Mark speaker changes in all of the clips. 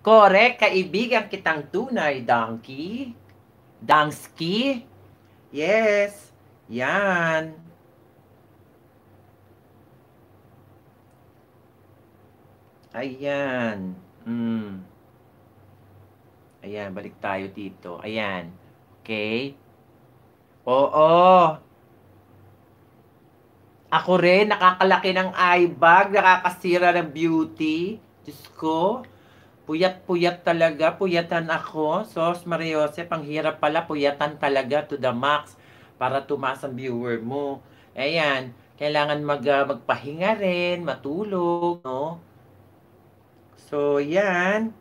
Speaker 1: Correct, kaibigan kitang tunay, donkey. Dansky. Yes, yan. Ayan. Mm. Ayan, balik tayo dito. Ayan. Okay? Oo. Ako rin, nakakalaki ng eye bag, nakakasira ng beauty. Diyos ko. Puyat-puyat talaga, puyatan ako. Sos Mariose, ang hirap pala, puyatan talaga to the max para tumaas ang viewer mo. Ayan, kailangan mag, uh, magpahinga rin, matulog, no? So, yan.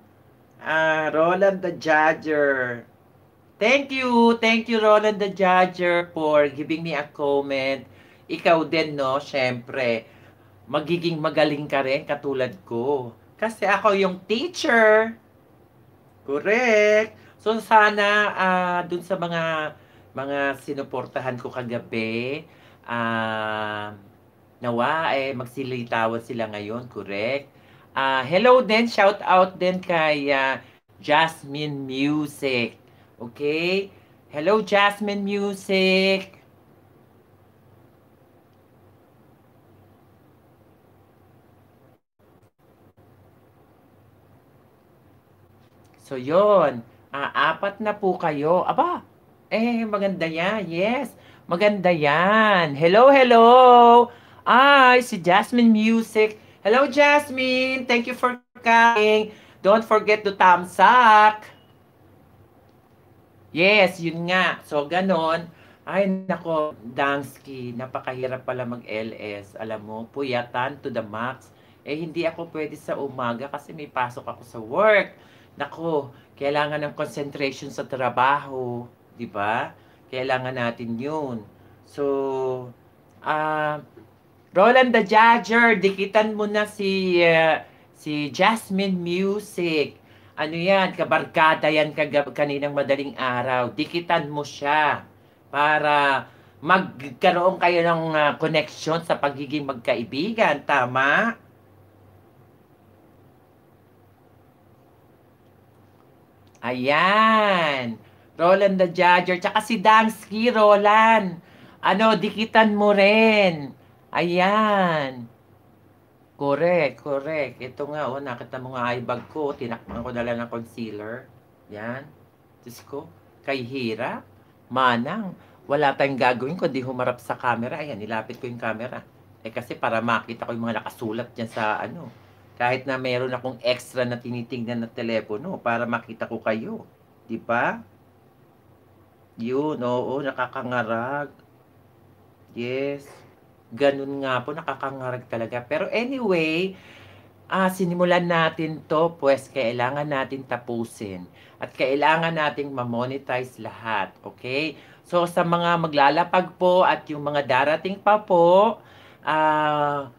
Speaker 1: Uh, Roland the Judger. Thank you, thank you Roland the Judger for giving me a comment. Ikaw din, no? syempre. magiging magaling ka rin katulad ko. Kasi ako yung teacher. Correct. So sana uh, dun sa mga mga sinuportahan ko kagabi, uh, nawa eh magsilitawan sila ngayon, correct? Uh, hello din, shout out din kay uh, Jasmine Music. Okay? Hello Jasmine Music. So, yon Aapat na po kayo. Aba, eh, maganda yan. Yes, maganda yan. Hello, hello. Ay, si Jasmine Music. Hello, Jasmine. Thank you for coming. Don't forget to thumbs up. Yes, yun nga. So, ganon. Ay, nako, Dansky, napakahirap pala mag-LS. Alam mo, puyatan to the max. Eh, hindi ako pwede sa umaga kasi may pasok ako sa work. Nako, kailangan ng concentration sa trabaho, 'di ba? Kailangan natin 'yun. So, ah uh, Roland the Judger, dikitan mo na si uh, si Jasmine Music. Ano 'yan? Kabarkada 'yan kag- kaninang madaling araw. Dikitan mo siya para magkaroon kayo ng uh, connection sa pagiging magkaibigan, tama? Ayan. Roland the Judger. Tsaka si Dansky, Roland. Ano, dikitan mo rin. Ayan. Correct, correct. Ito nga, oh, nakita mo nga eye bag ko. Tinakpan ko dala ng concealer. Yan. Diyos ko. Kay Hira. Manang. Wala tayong gagawin ko. Di humarap sa camera. Ayan, nilapit ko yung camera. Eh kasi para makita ko yung mga nakasulat dyan sa ano, kahit na meron akong extra na tinitingnan na telepono para makita ko kayo. Di ba? Yun, oo, nakakangarag. Yes. Ganun nga po, nakakangarag talaga. Pero anyway, ah, sinimulan natin to, pues kailangan natin tapusin. At kailangan nating ma-monetize lahat, okay? So, sa mga maglalapag po at yung mga darating pa po, ah,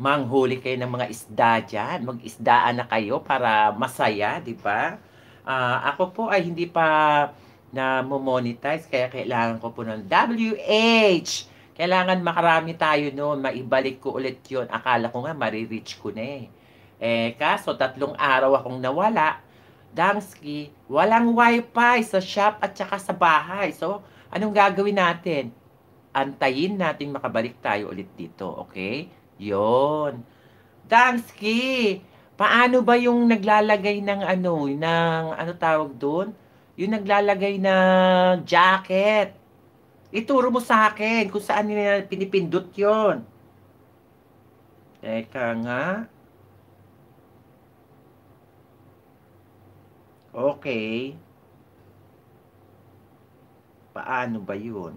Speaker 1: manghuli kayo ng mga isda dyan. Mag-isdaan na kayo para masaya, di ba? Uh, ako po ay hindi pa na monetize kaya kailangan ko po ng WH. Kailangan makarami tayo noon, maibalik ko ulit 'yon. Akala ko nga marireach ko na eh. Eh kaso tatlong araw akong nawala. Damski, walang wifi sa shop at saka sa bahay. So, anong gagawin natin? Antayin natin makabalik tayo ulit dito, okay? Yun. Damski, paano ba yung naglalagay ng ano, ng ano tawag doon? Yung naglalagay ng jacket. Ituro mo sa akin kung saan nila pinipindot yon. Teka nga. Okay. Paano ba yun?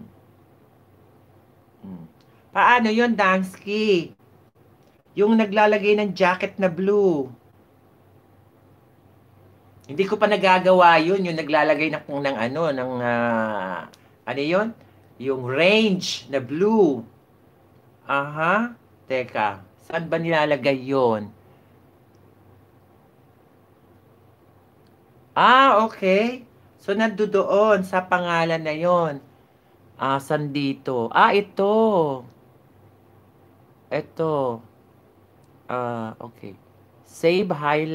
Speaker 1: Hmm. Paano yun, Dansky? Yung naglalagay ng jacket na blue. Hindi ko pa nagagawa yun, yung naglalagay na kung ng ano, ng, uh, ano yun? Yung range na blue. Aha, teka, saan ba nilalagay yon? Ah, okay. So, nando doon sa pangalan na yon. Ah, saan dito? Ah, ito. Ito. Ah, okay. Save highlight